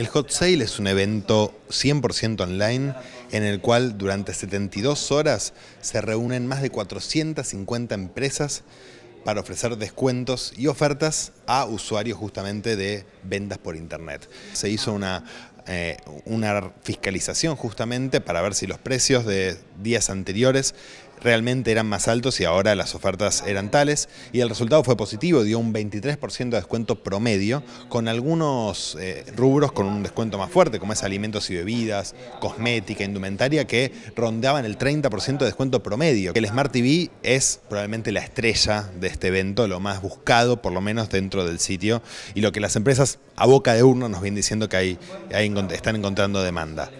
El Hot Sale es un evento 100% online en el cual durante 72 horas se reúnen más de 450 empresas para ofrecer descuentos y ofertas a usuarios justamente de ventas por internet. Se hizo una, eh, una fiscalización justamente para ver si los precios de días anteriores realmente eran más altos y ahora las ofertas eran tales. Y el resultado fue positivo, dio un 23% de descuento promedio, con algunos eh, rubros con un descuento más fuerte, como es alimentos y bebidas, cosmética, indumentaria, que rondaban el 30% de descuento promedio. El Smart TV es probablemente la estrella de este evento, lo más buscado, por lo menos dentro del sitio, y lo que las empresas a boca de urno nos vienen diciendo que hay están encontrando demanda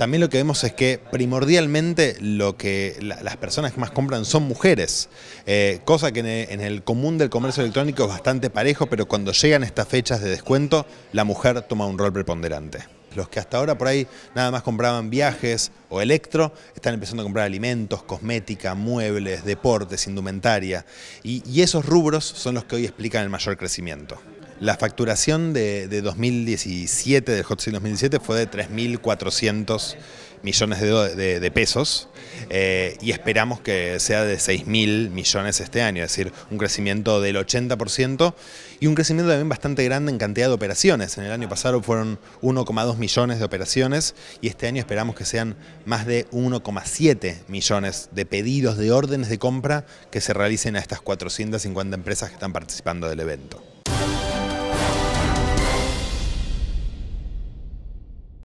también lo que vemos es que primordialmente lo que las personas que más compran son mujeres, eh, cosa que en el, común del comercio electrónico es bastante parejo, pero cuando llegan estas fechas de descuento, la mujer toma un rol preponderante. Los que hasta ahora por ahí nada más compraban viajes o electro, están empezando a comprar alimentos, cosmética, muebles, deportes, indumentaria. y esos rubros son los que hoy explican el mayor crecimiento. La facturación de, 2017, del Hot Seat 2017, fue de 3.400 millones de, pesos eh, y esperamos que sea de 6.000 millones este año, es decir, un crecimiento del 80% y un crecimiento también bastante grande en cantidad de operaciones. En el año pasado fueron 1,2 millones de operaciones y este año esperamos que sean más de 1,7 millones de pedidos de órdenes de compra que se realicen a estas 450 empresas que están participando del evento.